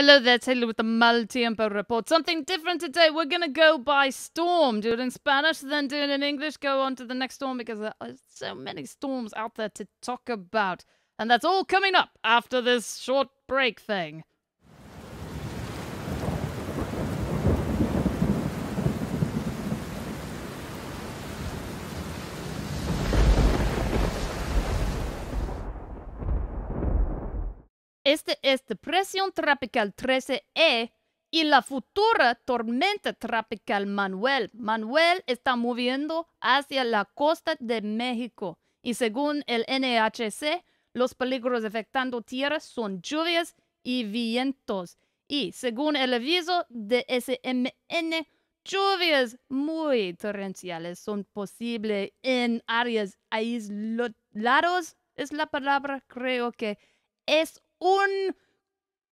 Hello there, Taylor with the Mal Tiempo report. Something different today. We're going to go by storm. Do it in Spanish, then do it in English. Go on to the next storm because there are so many storms out there to talk about. And that's all coming up after this short break thing. Este es este, Depresión Tropical 13E e y la futura tormenta tropical Manuel. Manuel está moviendo hacia la costa de México y según el NHC, los peligros afectando tierra son lluvias y vientos. Y según el aviso de SMN, lluvias muy torrenciales son posibles en áreas aisladas. ¿Es la palabra? Creo que es un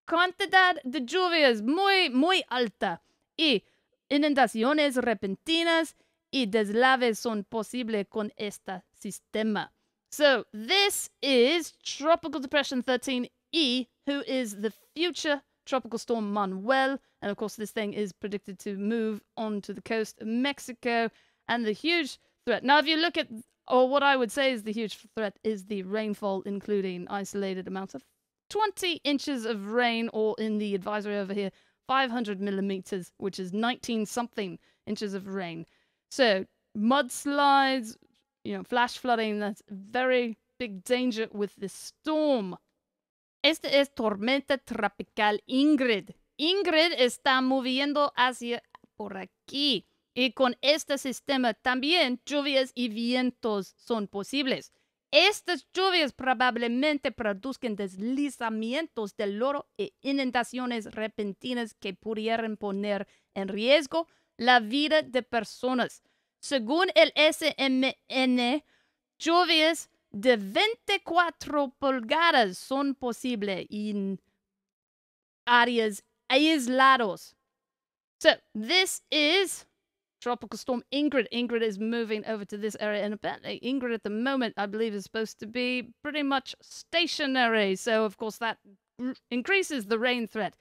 cantidad de lluvias muy, muy alta y inundaciones repentinas y deslaves son posibles con este sistema. So, this is Tropical Depression 13E, who is the future tropical storm Manuel. And of course, this thing is predicted to move onto the coast of Mexico and the huge threat. Now, if you look at, or what I would say is the huge threat, is the rainfall, including isolated amounts of 20 inches of rain, or in the advisory over here, 500 millimeters, which is 19 something inches of rain. So mudslides, you know, flash flooding, that's very big danger with this storm. Esta es tormenta tropical Ingrid. Ingrid está moviendo hacia por aquí. Y con este sistema también lluvias y vientos son posibles. Estas lluvias probablemente produzcan deslizamientos de lodo e inundaciones repentinas que pudieran poner en riesgo la vida de personas. Según el SMN, lluvias de 24 pulgadas son posibles en áreas aisladas. So, this is tropical storm Ingrid. Ingrid is moving over to this area, and apparently Ingrid at the moment, I believe, is supposed to be pretty much stationary. So of course that r- increases the rain threat.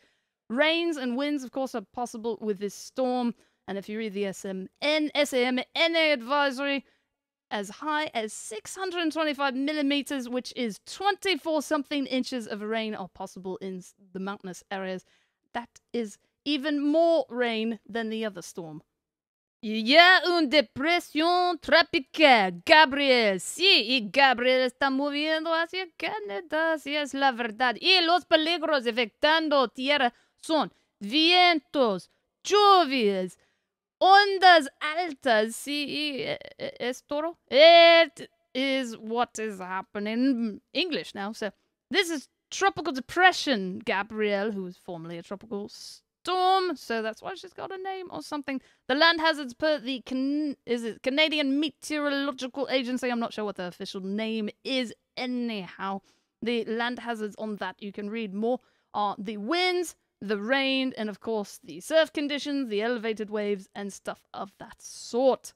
Rains and winds, of course, are possible with this storm. And if you read the SMN SAMNA advisory, as high as 625 millimeters, which is 24 something inches of rain, are possible in the mountainous areas. That is even more rain than the other storm. Y ya una depresión tropical, Gabriel. Sí, y Gabriel está moviendo hacia Canadá, si es la verdad. Y los peligros afectando tierra son vientos, lluvias, ondas altas. Sí, eh, eh, es todo. It is what is happening in English now. So, this is tropical depression, Gabriel, who was formerly a tropical storm, so that's why she's got a name or something. The land hazards per the Can- is it Canadian Meteorological Agency. I'm not sure what the official name is. Anyhow, the land hazards on that you can read more are the winds, the rain, and of course the surf conditions, the elevated waves, and stuff of that sort.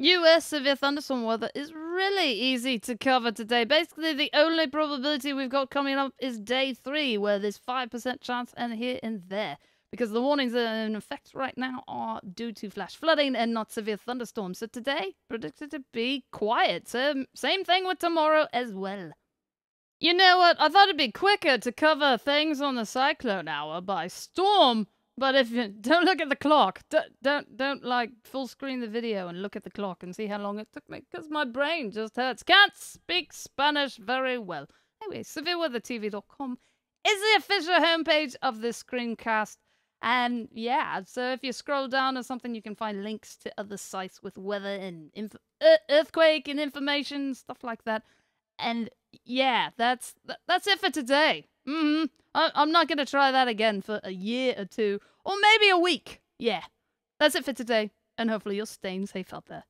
US severe thunderstorm weather is really easy to cover today. Basically, the only probability we've got coming up is day three, where there's 5% chance and here and there because the warnings in effect right now are due to flash flooding and not severe thunderstorms. So today, predicted to be quiet. So same thing with tomorrow as well. You know what? I thought it'd be quicker to cover things on the cyclone hour by storm, but if you don't look at the clock, don't don't, don't like full screen the video and look at the clock and see how long it took me because my brain just hurts. Can't speak Spanish very well. Anyway, severeweathertv.com is the official homepage of this screencast. And yeah, so if you scroll down or something, you can find links to other sites with weather and inf- earthquake and information, stuff like that. And yeah, that's that's it for today. Mm-hmm. I- I'm not gonna try that again for a year or two, or maybe a week. Yeah, that's it for today, and hopefully you're staying safe out there.